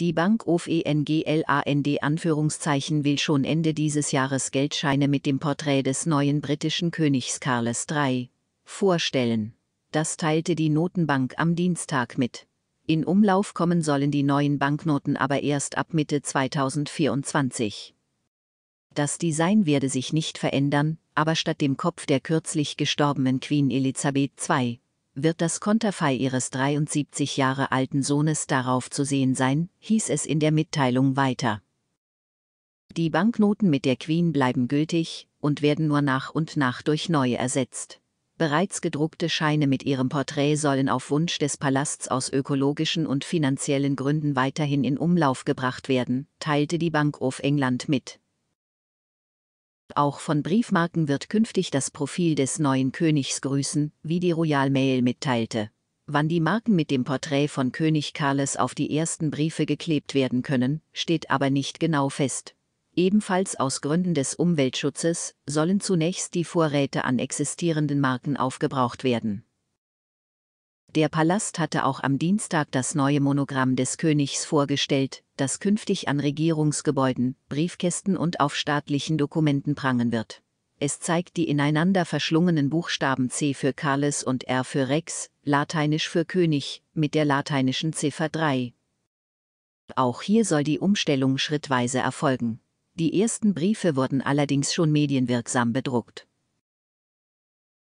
Die Bank of ENGLAND Anführungszeichen will schon Ende dieses Jahres Geldscheine mit dem Porträt des neuen britischen Königs Carles III vorstellen. Das teilte die Notenbank am Dienstag mit. In Umlauf kommen sollen die neuen Banknoten aber erst ab Mitte 2024. Das Design werde sich nicht verändern, aber statt dem Kopf der kürzlich gestorbenen Queen Elisabeth II wird das Konterfei ihres 73 Jahre alten Sohnes darauf zu sehen sein, hieß es in der Mitteilung weiter. Die Banknoten mit der Queen bleiben gültig und werden nur nach und nach durch neue ersetzt. Bereits gedruckte Scheine mit ihrem Porträt sollen auf Wunsch des Palasts aus ökologischen und finanziellen Gründen weiterhin in Umlauf gebracht werden, teilte die Bank of England mit. Auch von Briefmarken wird künftig das Profil des neuen Königs grüßen, wie die Royal Mail mitteilte. Wann die Marken mit dem Porträt von König Karles auf die ersten Briefe geklebt werden können, steht aber nicht genau fest. Ebenfalls aus Gründen des Umweltschutzes sollen zunächst die Vorräte an existierenden Marken aufgebraucht werden der Palast hatte auch am Dienstag das neue Monogramm des Königs vorgestellt, das künftig an Regierungsgebäuden, Briefkästen und auf staatlichen Dokumenten prangen wird. Es zeigt die ineinander verschlungenen Buchstaben C für Carles und R für Rex, lateinisch für König, mit der lateinischen Ziffer 3. Auch hier soll die Umstellung schrittweise erfolgen. Die ersten Briefe wurden allerdings schon medienwirksam bedruckt.